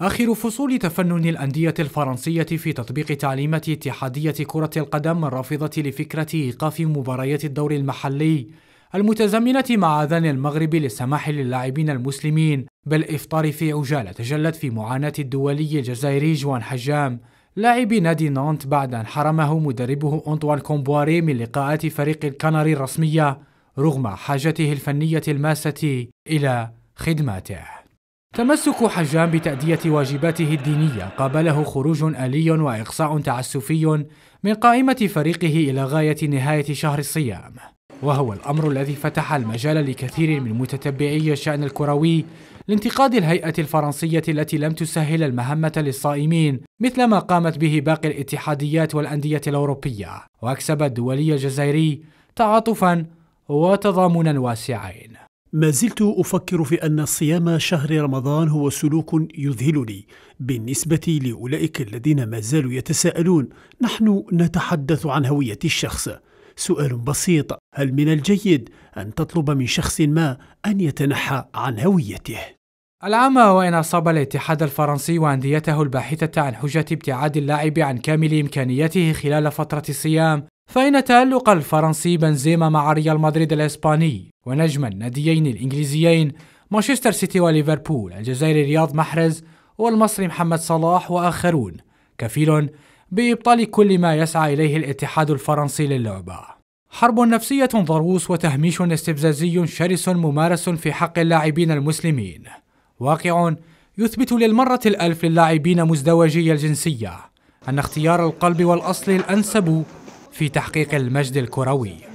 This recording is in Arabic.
آخر فصول تفنن الأندية الفرنسية في تطبيق تعليمات اتحادية كرة القدم الرافضة لفكرة إيقاف مباريات الدور المحلي المتزامنة مع أذان المغرب للسماح للاعبين المسلمين بالإفطار في عجالة تجلت في معاناة الدولي الجزائري جوان حجام لاعب نادي نانت بعد أن حرمه مدربه أنطوان كومبواري من لقاءات فريق الكناري الرسمية رغم حاجته الفنية الماسة إلى خدماته تمسك حجام بتأدية واجباته الدينية قابله خروج آلي وإقصاء تعسفي من قائمة فريقه إلى غاية نهاية شهر الصيام وهو الأمر الذي فتح المجال لكثير من متتبعي الشأن الكروي لانتقاد الهيئة الفرنسية التي لم تسهل المهمة للصائمين مثل ما قامت به باقي الاتحاديات والأندية الأوروبية وأكسب الدولي الجزائري تعاطفا وتضامنا واسعين ما زلت افكر في ان صيام شهر رمضان هو سلوك يذهلني بالنسبه لاولئك الذين ما زالوا يتساءلون نحن نتحدث عن هويه الشخص سؤال بسيط هل من الجيد ان تطلب من شخص ما ان يتنحى عن هويته العام وإن أصاب الاتحاد الفرنسي وأنديته الباحثة عن حجة ابتعاد اللاعب عن كامل إمكانياته خلال فترة الصيام فإن تألق الفرنسي بنزيما مع ريال مدريد الإسباني ونجم الناديين الإنجليزيين مانشستر سيتي وليفربول الجزائري رياض محرز والمصري محمد صلاح وآخرون كفيل بإبطال كل ما يسعى إليه الاتحاد الفرنسي للعبة حرب نفسية ضروس وتهميش استفزازي شرس ممارس في حق اللاعبين المسلمين واقع يثبت للمرة الألف للاعبين مزدوجي الجنسية أن اختيار القلب والأصل الأنسب في تحقيق المجد الكروي